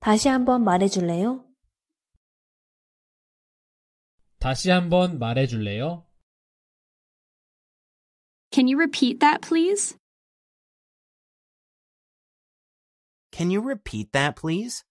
다시 한번 말해줄래요? 다시 한번 말해줄래요? Can you repeat that, please? Can you repeat that, please?